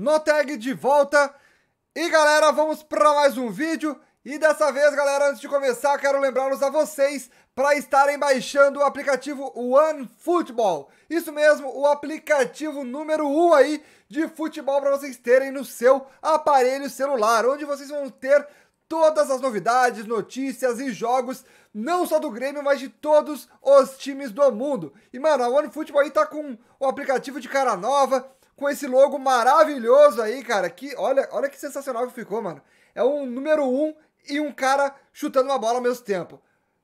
no tag de volta. E galera, vamos para mais um vídeo. E dessa vez, galera, antes de começar, quero lembrá-los a vocês para estarem baixando o aplicativo OneFootball. Isso mesmo, o aplicativo número 1 um aí de futebol para vocês terem no seu aparelho celular, onde vocês vão ter todas as novidades, notícias e jogos, não só do Grêmio, mas de todos os times do mundo. E, mano, a OneFootball aí tá com o aplicativo de cara nova, com esse logo maravilhoso aí, cara. Que, olha, olha que sensacional que ficou, mano. É um número um e um cara chutando uma bola ao mesmo tempo.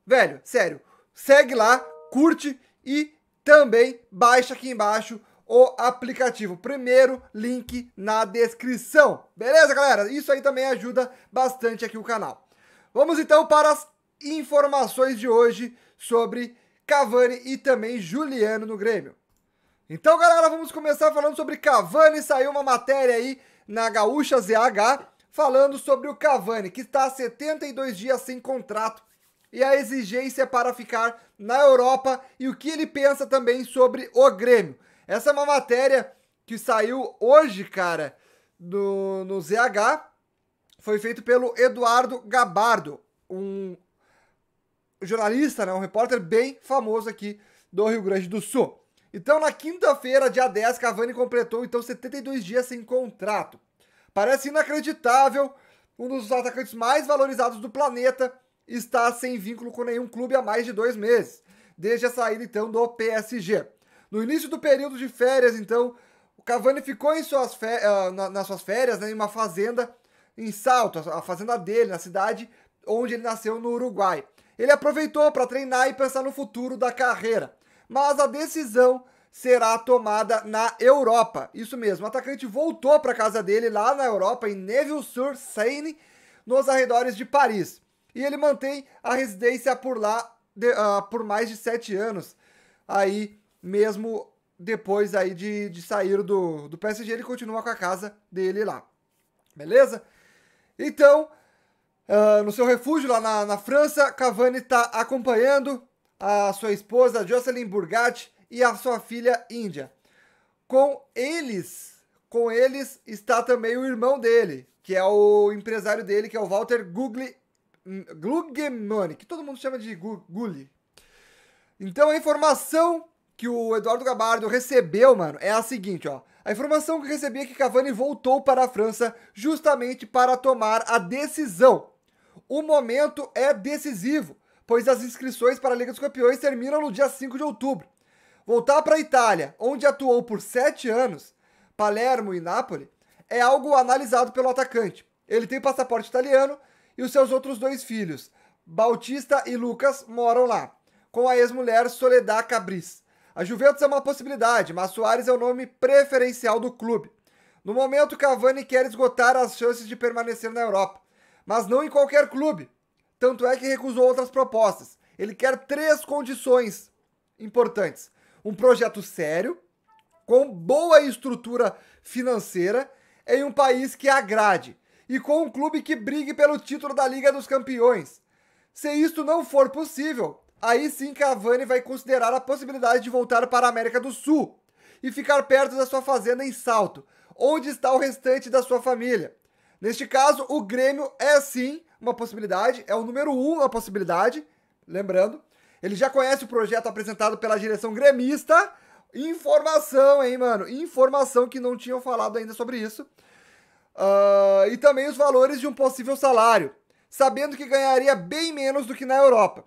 Velho, sério, segue lá, curte e também baixa aqui embaixo o aplicativo. Primeiro link na descrição. Beleza, galera? Isso aí também ajuda bastante aqui o canal. Vamos então para as informações de hoje sobre Cavani e também Juliano no Grêmio. Então, galera, vamos começar falando sobre Cavani. Saiu uma matéria aí na Gaúcha ZH falando sobre o Cavani, que está há 72 dias sem contrato e a exigência é para ficar na Europa e o que ele pensa também sobre o Grêmio. Essa é uma matéria que saiu hoje, cara, no, no ZH. Foi feito pelo Eduardo Gabardo, um jornalista, né, um repórter bem famoso aqui do Rio Grande do Sul. Então, na quinta-feira, dia 10, Cavani completou então 72 dias sem contrato. Parece inacreditável, um dos atacantes mais valorizados do planeta está sem vínculo com nenhum clube há mais de dois meses, desde a saída então do PSG. No início do período de férias, então, o Cavani ficou em suas fe... Ah, nas suas férias né, em uma fazenda em Salto, a fazenda dele, na cidade onde ele nasceu no Uruguai. Ele aproveitou para treinar e pensar no futuro da carreira mas a decisão será tomada na Europa. Isso mesmo, o atacante voltou para casa dele lá na Europa, em neville sur seine nos arredores de Paris. E ele mantém a residência por lá de, uh, por mais de sete anos. Aí, mesmo depois aí de, de sair do, do PSG, ele continua com a casa dele lá. Beleza? Então, uh, no seu refúgio lá na, na França, Cavani está acompanhando a sua esposa Jocelyn Burgatti e a sua filha Índia. Com eles, com eles está também o irmão dele, que é o empresário dele, que é o Walter Gugli, hum, Glugemani, que todo mundo chama de Gugli. Então a informação que o Eduardo Gabardo recebeu, mano, é a seguinte, ó. A informação que recebi é que Cavani voltou para a França justamente para tomar a decisão. O momento é decisivo pois as inscrições para a Liga dos Campeões terminam no dia 5 de outubro. Voltar para a Itália, onde atuou por sete anos, Palermo e Nápoles, é algo analisado pelo atacante. Ele tem passaporte italiano e os seus outros dois filhos, Bautista e Lucas, moram lá, com a ex-mulher Soledad Cabris. A Juventus é uma possibilidade, mas Soares é o nome preferencial do clube. No momento, Cavani quer esgotar as chances de permanecer na Europa, mas não em qualquer clube. Tanto é que recusou outras propostas. Ele quer três condições importantes: um projeto sério, com boa estrutura financeira, em um país que agrade e com um clube que brigue pelo título da Liga dos Campeões. Se isto não for possível, aí sim Cavani vai considerar a possibilidade de voltar para a América do Sul e ficar perto da sua fazenda em Salto, onde está o restante da sua família. Neste caso, o Grêmio é sim uma possibilidade, é o número um uma possibilidade, lembrando. Ele já conhece o projeto apresentado pela direção gremista. Informação, hein, mano? Informação que não tinham falado ainda sobre isso. Uh, e também os valores de um possível salário, sabendo que ganharia bem menos do que na Europa.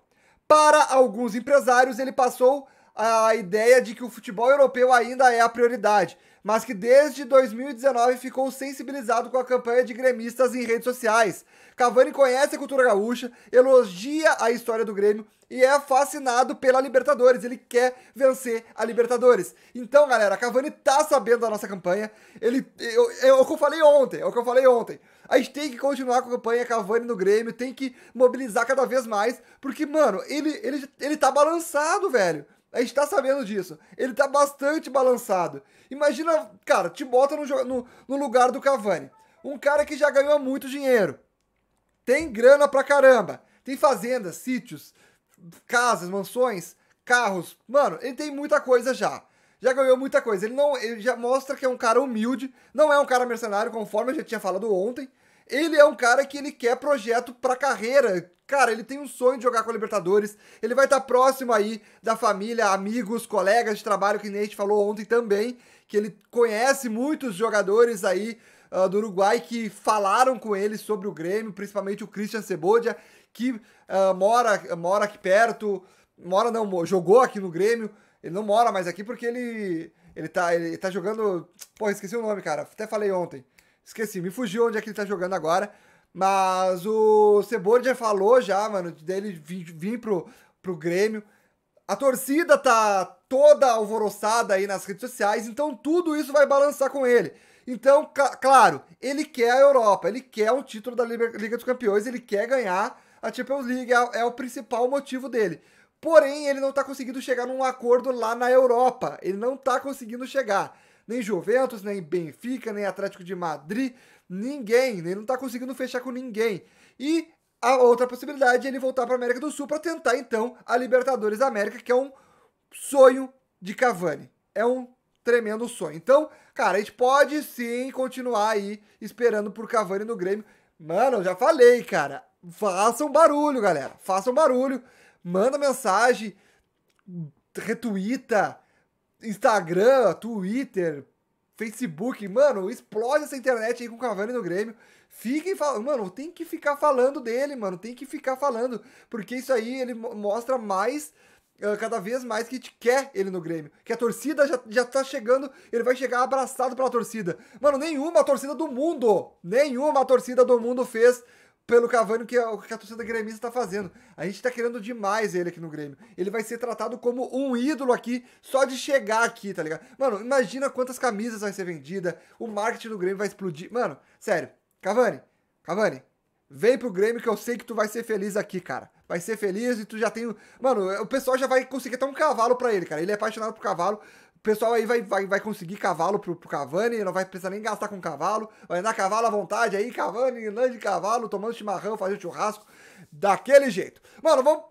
Para alguns empresários, ele passou a ideia de que o futebol europeu ainda é a prioridade mas que desde 2019 ficou sensibilizado com a campanha de gremistas em redes sociais. Cavani conhece a cultura gaúcha, elogia a história do Grêmio e é fascinado pela Libertadores. Ele quer vencer a Libertadores. Então, galera, Cavani tá sabendo da nossa campanha. Ele, eu, eu, é o que eu falei ontem, é o que eu falei ontem. A gente tem que continuar com a campanha Cavani no Grêmio, tem que mobilizar cada vez mais, porque, mano, ele, ele, ele tá balançado, velho. A gente tá sabendo disso. Ele tá bastante balançado. Imagina, cara, te bota no, no, no lugar do Cavani. Um cara que já ganhou muito dinheiro. Tem grana pra caramba. Tem fazendas, sítios, casas, mansões, carros. Mano, ele tem muita coisa já. Já ganhou muita coisa. Ele não, ele já mostra que é um cara humilde, não é um cara mercenário, conforme eu já tinha falado ontem. Ele é um cara que ele quer projeto pra carreira. Cara, ele tem um sonho de jogar com a Libertadores. Ele vai estar tá próximo aí da família, amigos, colegas de trabalho, que nem a gente falou ontem também, que ele conhece muitos jogadores aí uh, do Uruguai que falaram com ele sobre o Grêmio, principalmente o Christian Cebodia, que uh, mora, mora aqui perto, mora não, jogou aqui no Grêmio. Ele não mora mais aqui porque ele ele tá, ele tá jogando, pô, esqueci o nome, cara. Até falei ontem. Esqueci, me fugiu onde é que ele tá jogando agora. Mas o Cebold já falou já, mano, dele vir, vir pro, pro Grêmio. A torcida tá toda alvoroçada aí nas redes sociais, então tudo isso vai balançar com ele. Então, claro, ele quer a Europa, ele quer um título da Liga dos Campeões, ele quer ganhar a Champions League, é, é o principal motivo dele. Porém, ele não tá conseguindo chegar num acordo lá na Europa, ele não tá conseguindo chegar nem Juventus, nem Benfica, nem Atlético de Madrid, ninguém. Ele não está conseguindo fechar com ninguém. E a outra possibilidade é ele voltar para América do Sul para tentar então a Libertadores da América, que é um sonho de Cavani. É um tremendo sonho. Então, cara, a gente pode sim continuar aí esperando por Cavani no Grêmio. Mano, eu já falei, cara. Façam barulho, galera. Façam barulho. Manda mensagem, retuita, Instagram, Twitter, Facebook, mano, explode essa internet aí com o Cavani no Grêmio. Fiquem falando, mano, tem que ficar falando dele, mano, tem que ficar falando, porque isso aí ele mostra mais ah, cada vez mais que te quer ele no Grêmio. Que a torcida já, já tá chegando, ele vai chegar abraçado pela torcida. Mano, nenhuma torcida do mundo, nenhuma torcida do mundo fez pelo Cavani que a, é que a torcida gremista está fazendo. A gente está querendo demais ele aqui no Grêmio. Ele vai ser tratado como um ídolo aqui só de chegar aqui, tá ligado? Mano, imagina quantas camisas vai ser vendida, o marketing do Grêmio vai explodir. Mano, sério, Cavani, Cavani, Vem pro Grêmio que eu sei que tu vai ser feliz aqui, cara. Vai ser feliz e tu já tem. Mano, o pessoal já vai conseguir até um cavalo para ele, cara. Ele é apaixonado por cavalo pessoal aí vai, vai, vai conseguir cavalo pro, pro Cavani, não vai precisar nem gastar com cavalo, vai andar cavalo à vontade aí, Cavani, andando de cavalo, tomando chimarrão, fazendo churrasco, daquele jeito. Mano, vamos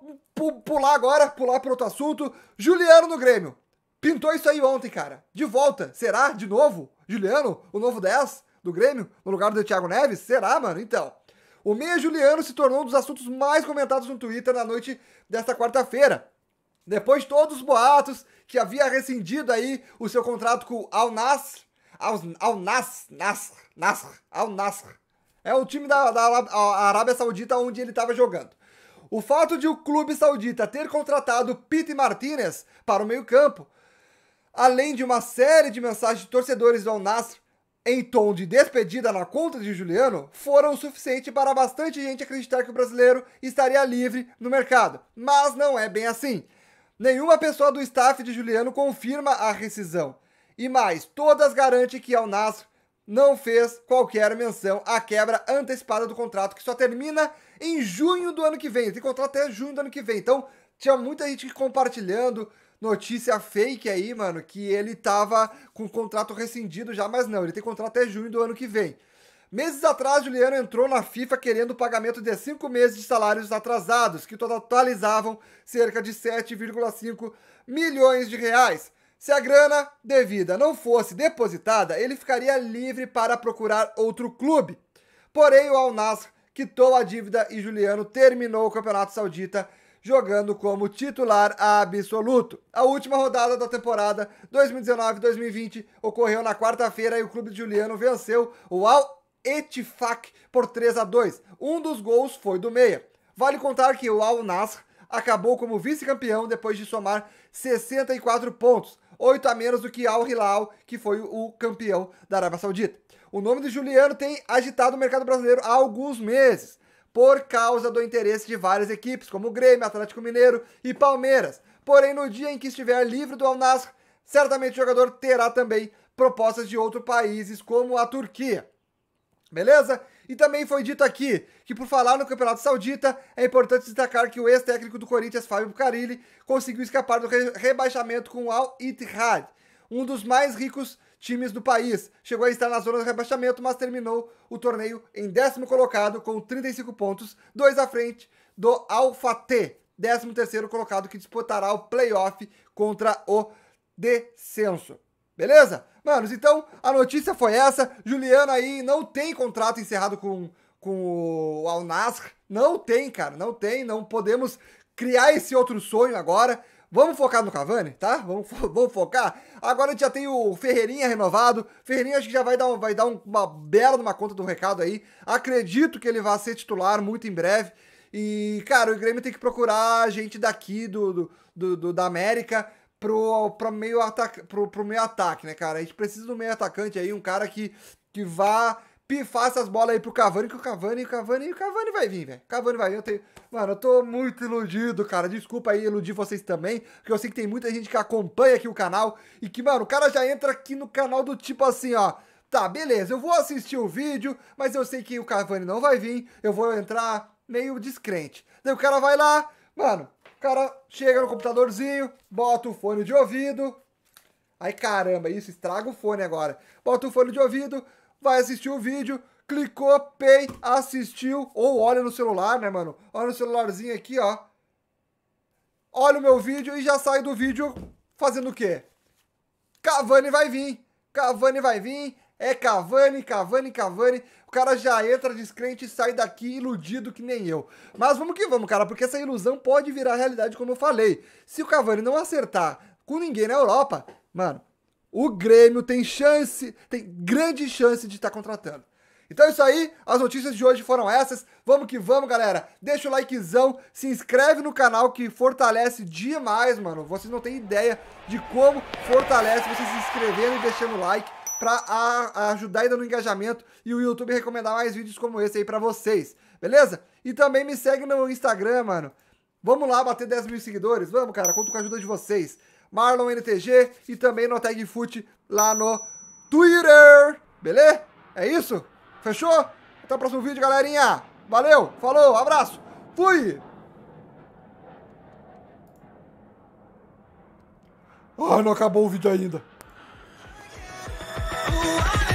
pular agora, pular para outro assunto. Juliano no Grêmio. Pintou isso aí ontem, cara. De volta. Será? De novo? Juliano, o novo 10 do Grêmio, no lugar do Thiago Neves? Será, mano? Então. O meia Juliano se tornou um dos assuntos mais comentados no Twitter na noite desta quarta-feira. Depois de todos os boatos que havia rescindido aí o seu contrato com o Al Nasr. Al, Al Nasr, Al Nasr. É o time da, da Arábia Saudita onde ele estava jogando. O fato de o clube saudita ter contratado Pete Martinez para o meio-campo, além de uma série de mensagens de torcedores do Al Nasr em tom de despedida na conta de Juliano foram o suficiente para bastante gente acreditar que o brasileiro estaria livre no mercado. Mas não é bem assim. Nenhuma pessoa do staff de Juliano confirma a rescisão. E mais, todas garantem que Al Nassr não fez qualquer menção à quebra antecipada do contrato, que só termina em junho do ano que vem. Tem contrato até junho do ano que vem. Então, tinha muita gente compartilhando notícia fake aí, mano, que ele tava com o contrato rescindido já, mas não, ele tem contrato até junho do ano que vem. Meses atrás, Juliano entrou na FIFA querendo o pagamento de cinco meses de salários atrasados, que totalizavam cerca de 7,5 milhões de reais. Se a grana devida não fosse depositada, ele ficaria livre para procurar outro clube. Porém, o Al Nassr quitou a dívida e Juliano terminou o Campeonato Saudita jogando como titular absoluto. A última rodada da temporada 2019-2020 ocorreu na quarta-feira e o clube de Juliano venceu o Al Etifak por 3 a 2. Um dos gols foi do meia. Vale contar que o Al Nasr acabou como vice-campeão depois de somar 64 pontos, 8 a menos do que Al Hilal, que foi o campeão da Arábia Saudita. O nome de Juliano tem agitado o mercado brasileiro há alguns meses, por causa do interesse de várias equipes, como Grêmio, Atlético Mineiro e Palmeiras. Porém, no dia em que estiver livre do Al Nasr, certamente o jogador terá também propostas de outros países, como a Turquia. Beleza? E também foi dito aqui que, por falar no Campeonato Saudita, é importante destacar que o ex-técnico do Corinthians, Fábio Carilli, conseguiu escapar do re rebaixamento com o Al-Ittihad, um dos mais ricos times do país. Chegou a estar na zona de rebaixamento, mas terminou o torneio em décimo colocado, com 35 pontos, dois à frente do Al-Fateh, décimo terceiro colocado, que disputará o playoff contra o descenso. Beleza? Manos, então a notícia foi essa. Juliano aí não tem contrato encerrado com, com o Al Não tem, cara, não tem. Não podemos criar esse outro sonho agora. Vamos focar no Cavani, tá? Vamos, vamos focar. Agora a gente já tem o Ferreirinha renovado. Ferreirinha acho que já vai dar, vai dar uma bela numa conta do recado aí. Acredito que ele vai ser titular muito em breve. E, cara, o Grêmio tem que procurar a gente daqui do, do, do da América pro, pra meio ataca, pro, pro meio ataque, né, cara? A gente precisa do meio atacante aí, um cara que, que vá pifar essas bolas aí pro Cavani, que o Cavani, o Cavani, o Cavani vai vir, velho. Cavani vai vir, eu tenho... Mano, eu tô muito iludido, cara. Desculpa aí iludir vocês também, porque eu sei que tem muita gente que acompanha aqui o canal e que, mano, o cara já entra aqui no canal do tipo assim, ó... Tá, beleza, eu vou assistir o vídeo, mas eu sei que o Cavani não vai vir, eu vou entrar meio descrente. Daí o cara vai lá, mano, cara chega no computadorzinho, bota o fone de ouvido. ai caramba, isso estraga o fone agora. Bota o fone de ouvido, vai assistir o vídeo, clicou, pay, assistiu, ou olha no celular, né, mano? Olha no celularzinho aqui, ó. Olha o meu vídeo e já sai do vídeo fazendo o quê? Cavani vai vir. Cavani vai vir, é Cavani, Cavani, Cavani. O cara já entra descrente e sai daqui iludido que nem eu. Mas vamos que vamos, cara, porque essa ilusão pode virar realidade, como eu falei. Se o Cavani não acertar com ninguém na Europa, mano, o Grêmio tem chance, tem grande chance de estar tá contratando. Então é isso aí, as notícias de hoje foram essas. Vamos que vamos, galera. Deixa o likezão, se inscreve no canal que fortalece demais, mano. Vocês não têm ideia de como fortalece vocês se inscrevendo e deixando o like para ajudar ainda no engajamento e o YouTube recomendar mais vídeos como esse aí para vocês, beleza? E também me segue no Instagram, mano. Vamos lá bater 10 mil seguidores? Vamos, cara, conto com a ajuda de vocês. Marlon NTG e também no Tag Foot lá no Twitter, beleza? É isso? Fechou? Até o próximo vídeo, galerinha. Valeu, falou, abraço, fui! Ah, não acabou o vídeo ainda. want